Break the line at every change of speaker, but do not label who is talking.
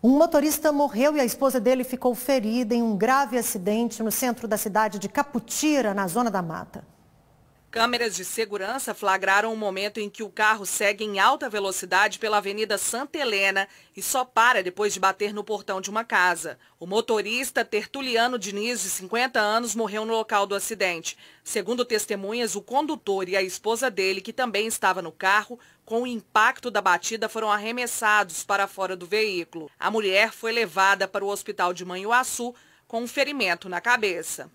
Um motorista morreu e a esposa dele ficou ferida em um grave acidente no centro da cidade de Caputira, na Zona da Mata.
Câmeras de segurança flagraram o um momento em que o carro segue em alta velocidade pela Avenida Santa Helena e só para depois de bater no portão de uma casa. O motorista Tertuliano Diniz, de 50 anos, morreu no local do acidente. Segundo testemunhas, o condutor e a esposa dele, que também estava no carro, com o impacto da batida foram arremessados para fora do veículo. A mulher foi levada para o hospital de Manhuaçu com um ferimento na cabeça.